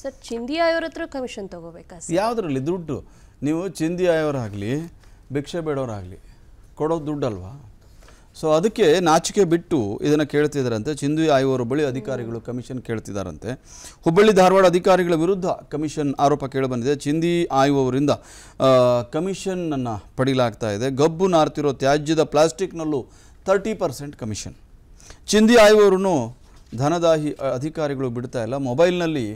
sir ಚಿಂದಿ ಆಯೋರ ಹತ್ರ commission ತಗೋಬೇಕಾ ಯಾವುದರಲ್ಲಿ ದುಡ್ಡು ನೀವು ಚಿಂದಿ ಆಯೋರಾಗಲಿ ಭಿಕ್ಷೆ ಬೇಡೋರಾಗಲಿ ಕೊಡೋದು ದುಡ್ಡಲ್ವಾ ಸೊ ಅದಕ್ಕೆ ನಾಚಿಕೆ ಬಿಟ್ಟು ಇದನ್ನು ಕೇಳ್ತಿದ್ದಾರಂತೆ ಚಿಂದಿ ಆಯೋರ ಬಳಿ ಅಧಿಕಾರಿಗಳು ಕಮಿಷನ್ ಕೇಳ್ತಿದ್ದಾರಂತೆ ಹುಬ್ಬಳ್ಳಿ ಧಾರವಾಡ ಅಧಿಕಾರಿಗಳ ವಿರುದ್ಧ ಕಮಿಷನ್ ಆರೋಪ ಕೇಳಿಬಂದಿದೆ ಚಿಂದಿ ಆಯುವವರಿಂದ ಕಮಿಷನನ್ನು ಪಡೀಲಾಗ್ತಾ ಇದೆ ಗಬ್ಬು ನಾರ್ತಿರೋ ತ್ಯಾಜ್ಯದ ಪ್ಲಾಸ್ಟಿಕ್ನಲ್ಲೂ ತರ್ಟಿ ಪರ್ಸೆಂಟ್ ಕಮಿಷನ್ ಚಿಂದಿ ಆಯುವವರನ್ನು ಧನದಾಹಿ ಅಧಿಕಾರಿಗಳು ಬಿಡ್ತಾ ಇಲ್ಲ ಮೊಬೈಲ್ನಲ್ಲಿ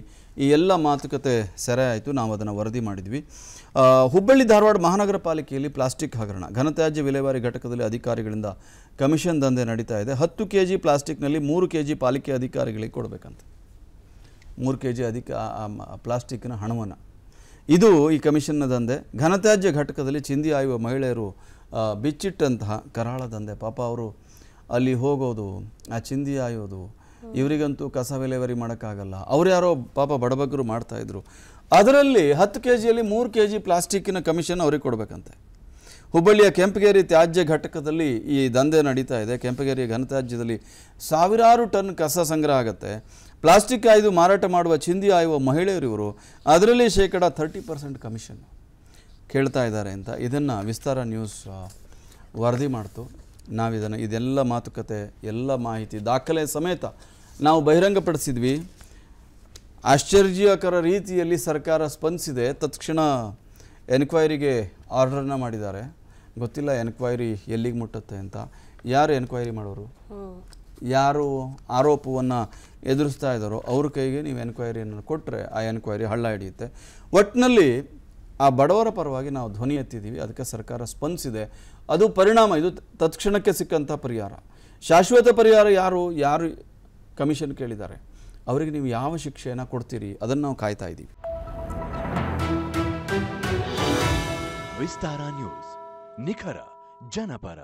ಈ ಎಲ್ಲ ಮಾತುಕತೆ ಸೆರೆ ಆಯಿತು ನಾವು ಅದನ್ನು ವರದಿ ಮಾಡಿದ್ವಿ ಹುಬ್ಬಳ್ಳಿ ಧಾರವಾಡ ಮಹಾನಗರ ಪಾಲಿಕೆಯಲ್ಲಿ ಪ್ಲಾಸ್ಟಿಕ್ ಹಗರಣ ಘನತ್ಯಾಜ್ಯ ವಿಲೇವಾರಿ ಘಟಕದಲ್ಲಿ ಅಧಿಕಾರಿಗಳಿಂದ ಕಮಿಷನ್ ದಂಧೆ ನಡೀತಾ ಇದೆ ಹತ್ತು ಕೆ ಜಿ ಪ್ಲಾಸ್ಟಿಕ್ನಲ್ಲಿ ಮೂರು ಕೆ ಜಿ ಪಾಲಿಕೆ ಅಧಿಕಾರಿಗಳಿಗೆ ಕೊಡಬೇಕಂತ ಮೂರು ಕೆ ಜಿ ಅಧಿಕ ಪ್ಲಾಸ್ಟಿಕ್ನ ಹಣವನ್ನು ಇದು ಈ ಕಮಿಷನ್ನ ದಂಧೆ ಘನತ್ಯಾಜ್ಯ ಘಟಕದಲ್ಲಿ ಚಿಂದಿ ಆಯುವ ಮಹಿಳೆಯರು ಬಿಚ್ಚಿಟ್ಟಂತಹ ಕರಾಳ ದಂಧೆ ಪಾಪ ಅವರು ಅಲ್ಲಿ ಹೋಗೋದು ಆ ಚಿಂದಿ ಆಯೋದು ಇವರಿಗಂತೂ ಕಸ ವಿಲೇವರಿ ಮಾಡೋಕ್ಕಾಗಲ್ಲ ಅವ್ರು ಯಾರೋ ಪಾಪ ಮಾಡ್ತಾ ಮಾಡ್ತಾಯಿದ್ರು ಅದರಲ್ಲಿ ಹತ್ತು ಕೆ ಜಿಯಲ್ಲಿ ಮೂರು ಕೆ ಜಿ ಪ್ಲಾಸ್ಟಿಕ್ಕಿನ ಕಮಿಷನ್ ಅವ್ರಿಗೆ ಕೊಡಬೇಕಂತೆ ಹುಬ್ಬಳ್ಳಿಯ ಕೆಂಪಗೇರಿ ತ್ಯಾಜ್ಯ ಘಟಕದಲ್ಲಿ ಈ ದಂಧೆ ನಡೀತಾ ಇದೆ ಕೆಂಪಗೇರಿಯ ಘನತ್ಯಾಜ್ಯದಲ್ಲಿ ಸಾವಿರಾರು ಟನ್ ಕಸ ಸಂಗ್ರಹ ಆಗುತ್ತೆ ಪ್ಲಾಸ್ಟಿಕ್ ಆಯ್ದು ಮಾರಾಟ ಮಾಡುವ ಚಿಂದಿ ಆಯುವ ಮಹಿಳೆಯರು ಇವರು ಅದರಲ್ಲಿ ಶೇಕಡ ಥರ್ಟಿ ಪರ್ಸೆಂಟ್ ಕಮಿಷನ್ ಕೇಳ್ತಾ ಇದ್ದಾರೆ ಅಂತ ಇದನ್ನು ವಿಸ್ತಾರ ನ್ಯೂಸ್ ವರದಿ ಮಾಡ್ತು ನಾವಿದನ್ನು ಇದೆಲ್ಲ ಮಾತುಕತೆ ಎಲ್ಲ ಮಾಹಿತಿ ದಾಖಲೆ ಸಮೇತ ನಾವು ಬಹಿರಂಗಪಡಿಸಿದ್ವಿ ಆಶ್ಚರ್ಯಕರ ರೀತಿಯಲ್ಲಿ ಸರ್ಕಾರ ಸ್ಪಂದಿಸಿದೆ ತತ್ಕ್ಷಣ ಎನ್ಕ್ವೈರಿಗೆ ಆರ್ಡರ್ನ ಮಾಡಿದ್ದಾರೆ ಗೊತ್ತಿಲ್ಲ ಎನ್ಕ್ವೈರಿ ಎಲ್ಲಿಗೆ ಮುಟ್ಟುತ್ತೆ ಅಂತ ಯಾರು ಎನ್ಕ್ವೈರಿ ಮಾಡೋರು ಯಾರು ಆರೋಪವನ್ನು ಎದುರಿಸ್ತಾ ಇದ್ದಾರೋ ಅವ್ರ ಕೈಗೆ ನೀವು ಎನ್ಕ್ವೈರಿಯನ್ನು ಕೊಟ್ಟರೆ ಆ ಎನ್ಕ್ವೈರಿ ಹಳ್ಳ ಹಿಡಿಯುತ್ತೆ ಒಟ್ಟಿನಲ್ಲಿ ಆ ಬಡವರ ಪರವಾಗಿ ನಾವು ಧ್ವನಿ ಎತ್ತಿದ್ದೀವಿ ಅದಕ್ಕೆ ಸರ್ಕಾರ ಸ್ಪಂದಿಸಿದೆ ಅದು ಪರಿಣಾಮ ಇದು ತತ್ಕ್ಷಣಕ್ಕೆ ಸಿಕ್ಕಂಥ ಪರಿಹಾರ ಶಾಶ್ವತ ಪರಿಹಾರ ಯಾರು ಯಾರು ಕಮಿಷನ್ ಕೇಳಿದ್ದಾರೆ ಅವರಿಗೆ ನೀವು ಯಾವ ಶಿಕ್ಷೆಯನ್ನು ಕೊಡ್ತೀರಿ ಅದನ್ನು ನಾವು ಕಾಯ್ತಾ ಇದ್ದೀವಿ ವಿಸ್ತಾರ ನ್ಯೂಸ್ ನಿಖರ ಜನಪರ